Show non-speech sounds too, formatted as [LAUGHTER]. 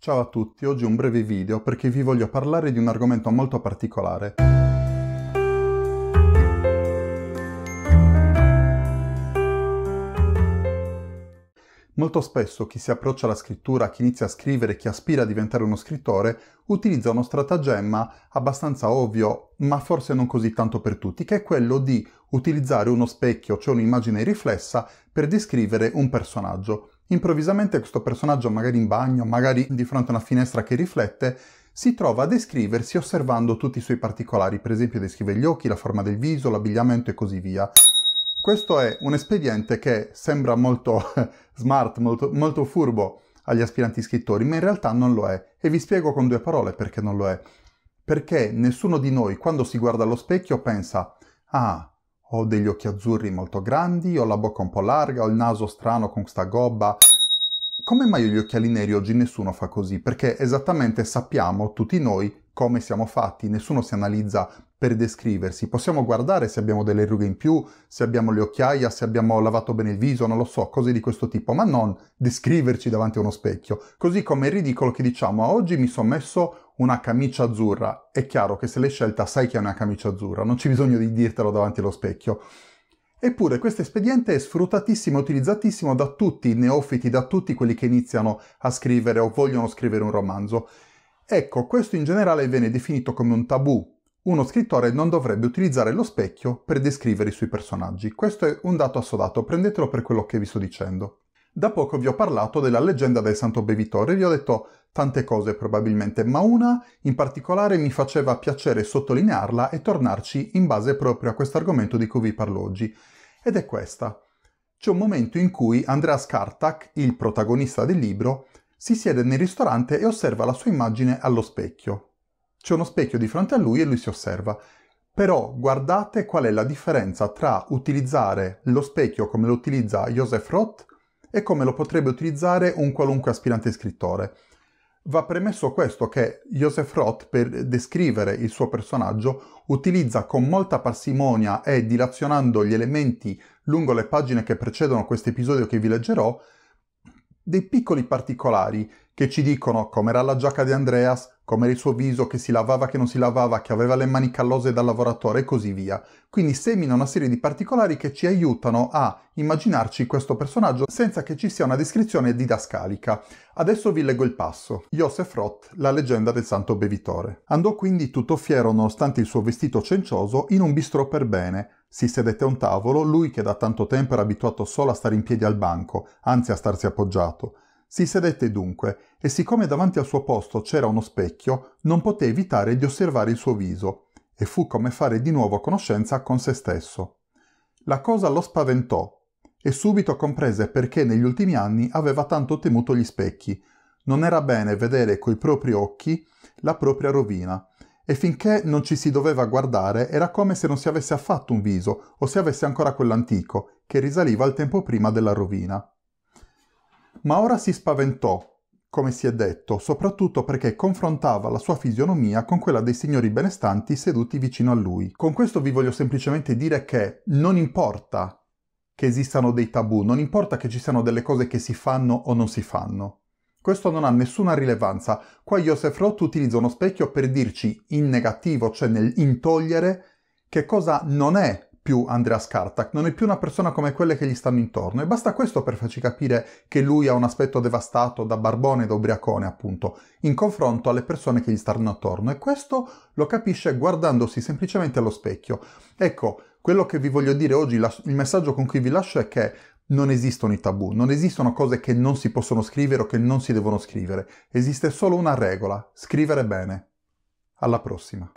Ciao a tutti, oggi un breve video perché vi voglio parlare di un argomento molto particolare. Molto spesso chi si approccia alla scrittura, chi inizia a scrivere, chi aspira a diventare uno scrittore, utilizza uno stratagemma abbastanza ovvio, ma forse non così tanto per tutti, che è quello di utilizzare uno specchio, cioè un'immagine riflessa, per descrivere un personaggio. Improvvisamente questo personaggio, magari in bagno, magari di fronte a una finestra che riflette, si trova a descriversi osservando tutti i suoi particolari, per esempio descrive gli occhi, la forma del viso, l'abbigliamento e così via. Questo è un espediente che sembra molto [LAUGHS] smart, molto, molto furbo agli aspiranti scrittori, ma in realtà non lo è. E vi spiego con due parole perché non lo è. Perché nessuno di noi, quando si guarda allo specchio, pensa, ah, ho degli occhi azzurri molto grandi, ho la bocca un po' larga, ho il naso strano con sta gobba. Come mai io gli occhiali neri oggi nessuno fa così? Perché esattamente sappiamo tutti noi come siamo fatti, nessuno si analizza per descriversi. Possiamo guardare se abbiamo delle rughe in più, se abbiamo le occhiaia, se abbiamo lavato bene il viso, non lo so, cose di questo tipo, ma non descriverci davanti a uno specchio. Così come è ridicolo che diciamo a ah, oggi mi sono messo una camicia azzurra. È chiaro che se l'hai scelta sai che è una camicia azzurra, non c'è bisogno di dirtelo davanti allo specchio. Eppure questo espediente è sfruttatissimo e utilizzatissimo da tutti i neofiti, da tutti quelli che iniziano a scrivere o vogliono scrivere un romanzo. Ecco, questo in generale viene definito come un tabù uno scrittore non dovrebbe utilizzare lo specchio per descrivere i suoi personaggi. Questo è un dato assodato, prendetelo per quello che vi sto dicendo. Da poco vi ho parlato della leggenda del santo bevitore, vi ho detto tante cose probabilmente, ma una in particolare mi faceva piacere sottolinearla e tornarci in base proprio a questo argomento di cui vi parlo oggi. Ed è questa. C'è un momento in cui Andreas Kartak, il protagonista del libro, si siede nel ristorante e osserva la sua immagine allo specchio, c'è uno specchio di fronte a lui e lui si osserva. Però guardate qual è la differenza tra utilizzare lo specchio come lo utilizza Joseph Roth e come lo potrebbe utilizzare un qualunque aspirante scrittore. Va premesso questo che Joseph Roth per descrivere il suo personaggio utilizza con molta parsimonia e dilazionando gli elementi lungo le pagine che precedono questo episodio che vi leggerò dei piccoli particolari che ci dicono com'era la giacca di Andreas, come era il suo viso che si lavava che non si lavava, che aveva le mani callose da lavoratore e così via. Quindi semina una serie di particolari che ci aiutano a immaginarci questo personaggio senza che ci sia una descrizione didascalica. Adesso vi leggo il passo. Joseph Roth, la leggenda del santo bevitore. Andò quindi tutto fiero nonostante il suo vestito cencioso in un bistrò per bene, si sedette a un tavolo, lui che da tanto tempo era abituato solo a stare in piedi al banco, anzi a starsi appoggiato. Si sedette dunque e siccome davanti al suo posto c'era uno specchio, non poté evitare di osservare il suo viso e fu come fare di nuovo conoscenza con se stesso. La cosa lo spaventò e subito comprese perché negli ultimi anni aveva tanto temuto gli specchi. Non era bene vedere coi propri occhi la propria rovina e finché non ci si doveva guardare era come se non si avesse affatto un viso o se avesse ancora quell'antico, che risaliva al tempo prima della rovina. Ma ora si spaventò, come si è detto, soprattutto perché confrontava la sua fisionomia con quella dei signori benestanti seduti vicino a lui. Con questo vi voglio semplicemente dire che non importa che esistano dei tabù, non importa che ci siano delle cose che si fanno o non si fanno. Questo non ha nessuna rilevanza. Qua Joseph Roth utilizza uno specchio per dirci in negativo, cioè nel intogliere, che cosa non è più Andreas Kartak, non è più una persona come quelle che gli stanno intorno e basta questo per farci capire che lui ha un aspetto devastato da barbone e da ubriacone, appunto, in confronto alle persone che gli stanno attorno e questo lo capisce guardandosi semplicemente allo specchio. Ecco, quello che vi voglio dire oggi, il messaggio con cui vi lascio è che non esistono i tabù, non esistono cose che non si possono scrivere o che non si devono scrivere, esiste solo una regola, scrivere bene. Alla prossima.